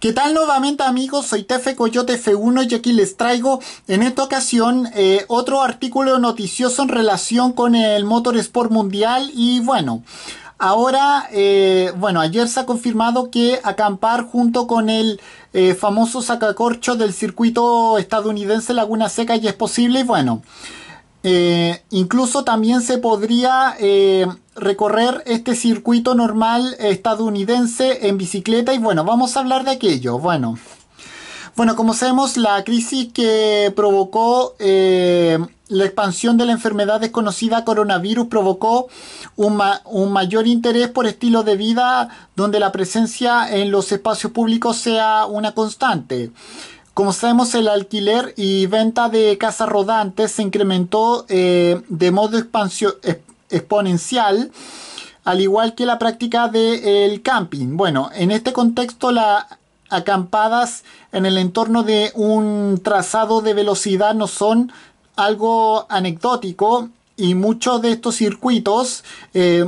¿Qué tal nuevamente amigos? Soy Tefe Coyote F1 y aquí les traigo en esta ocasión eh, otro artículo noticioso en relación con el Motorsport Mundial y bueno... Ahora, eh, bueno, ayer se ha confirmado que acampar junto con el eh, famoso sacacorcho del circuito estadounidense Laguna Seca ya es posible y bueno, incluso también se podría recorrer este circuito normal estadounidense en bicicleta y bueno, vamos a hablar de aquello. Bueno, bueno como sabemos, la crisis que provocó eh, la expansión de la enfermedad desconocida coronavirus provocó un, mayor interés por estilo de vida donde la presencia en los espacios públicos sea una constante. Como sabemos, el alquiler y venta de casas rodantes se incrementó eh, de modo expansivo exponencial, al igual que la práctica del camping. Bueno, en este contexto las acampadas en el entorno de un trazado de velocidad no son algo anecdótico y muchos de estos circuitos eh,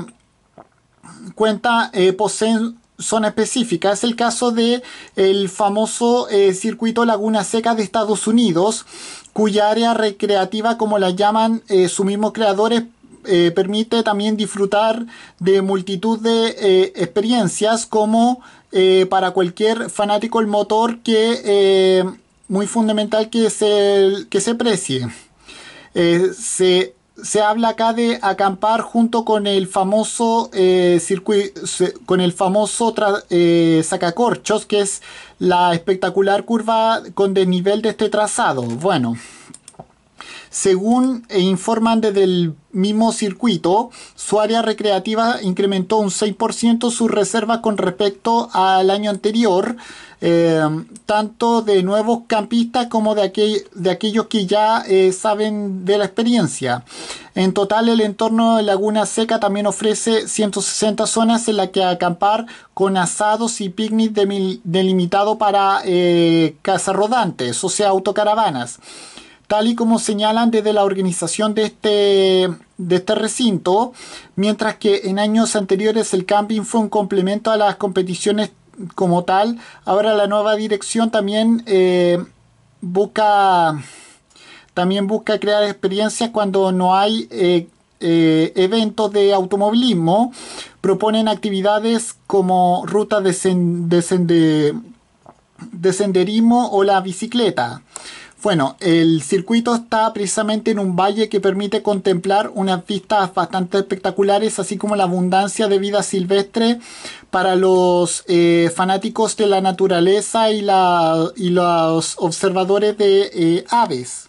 cuenta eh, poseen zona específica. Es el caso de el famoso eh, circuito Laguna Seca de Estados Unidos, cuya área recreativa, como la llaman su sus mismos creadores, eh, permite también disfrutar de multitud de eh, experiencias como eh, para cualquier fanático el motor que muy fundamental que se, que se precie. se, habla acá de acampar junto con el famoso circuito, con el famoso sacacorchos que es la espectacular curva con desnivel de este trazado. Bueno. Según eh, informan desde el mismo circuito, su área recreativa incrementó un 6% sus reservas con respecto al año anterior, eh, tanto de nuevos campistas como de, aquellos que ya eh, saben de la experiencia. En total, el entorno de Laguna Seca también ofrece 160 zonas en las que acampar con asados y picnic delimitado para eh, cazarrodantes, o sea, autocaravanas tal y como señalan desde la organización este, de este, recinto, mientras que en años anteriores el camping fue un complemento a las competiciones como tal, ahora la nueva dirección también eh, busca también busca crear experiencias cuando no hay eh, eh, eventos de automovilismo. Proponen actividades como rutas de, de, senderismo o la bicicleta. Bueno, el circuito está precisamente en un valle que permite contemplar unas vistas bastante espectaculares, así como la abundancia de vida silvestre para los eh, fanáticos de la naturaleza y, los observadores de eh, aves.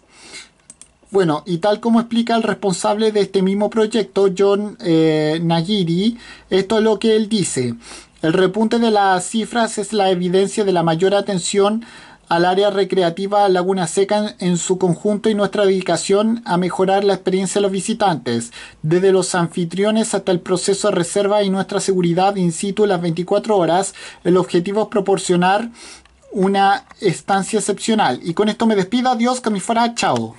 Bueno, y tal como explica el responsable de este mismo proyecto, John eh, Nagiri, esto es lo que él dice. El repunte de las cifras es la evidencia de la mayor atención al área recreativa Laguna Seca en su conjunto y nuestra dedicación a mejorar la experiencia de los visitantes, desde los anfitriones hasta el proceso de reserva y nuestra seguridad in situ las 24 horas. El objetivo es proporcionar una estancia excepcional. Y con esto me despido. Adiós, que me fuera. Chao.